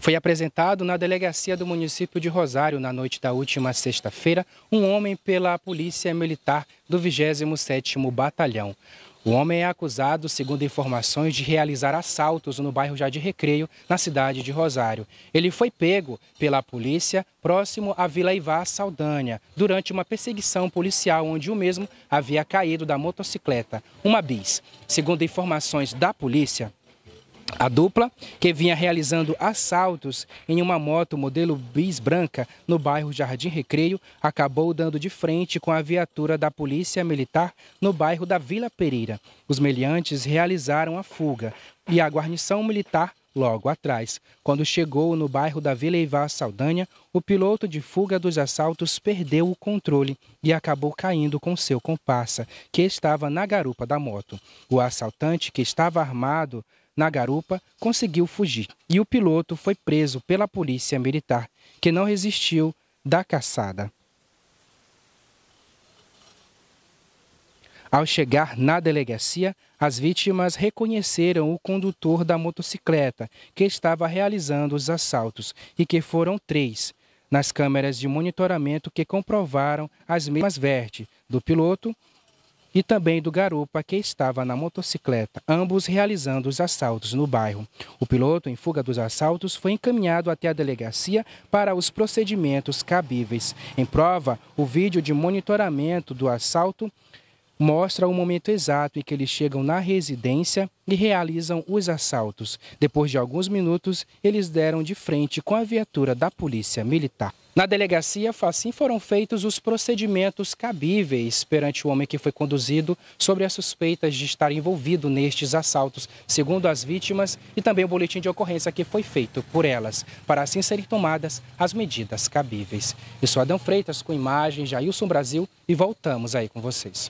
Foi apresentado na delegacia do município de Rosário na noite da última sexta-feira um homem pela Polícia Militar do 27º Batalhão. O homem é acusado, segundo informações, de realizar assaltos no bairro Jardim Recreio, na cidade de Rosário. Ele foi pego pela polícia próximo à Vila Ivá Saldanha, durante uma perseguição policial onde o mesmo havia caído da motocicleta, uma bis. Segundo informações da polícia, a dupla, que vinha realizando assaltos em uma moto modelo bis branca no bairro Jardim Recreio, acabou dando de frente com a viatura da Polícia Militar no bairro da Vila Pereira. Os meliantes realizaram a fuga e a guarnição militar logo atrás. Quando chegou no bairro da Vila Eivá Saldanha, o piloto de fuga dos assaltos perdeu o controle e acabou caindo com seu comparsa, que estava na garupa da moto. O assaltante, que estava armado, na garupa, conseguiu fugir e o piloto foi preso pela polícia militar, que não resistiu da caçada. Ao chegar na delegacia, as vítimas reconheceram o condutor da motocicleta que estava realizando os assaltos e que foram três. Nas câmeras de monitoramento que comprovaram as mesmas verte do piloto, e também do garupa que estava na motocicleta, ambos realizando os assaltos no bairro. O piloto, em fuga dos assaltos, foi encaminhado até a delegacia para os procedimentos cabíveis. Em prova, o vídeo de monitoramento do assalto mostra o momento exato em que eles chegam na residência e realizam os assaltos. Depois de alguns minutos, eles deram de frente com a viatura da Polícia Militar. Na delegacia, assim foram feitos os procedimentos cabíveis perante o homem que foi conduzido sobre as suspeitas de estar envolvido nestes assaltos, segundo as vítimas e também o boletim de ocorrência que foi feito por elas, para assim serem tomadas as medidas cabíveis. Eu sou Adão Freitas com imagens de Ailson Brasil e voltamos aí com vocês.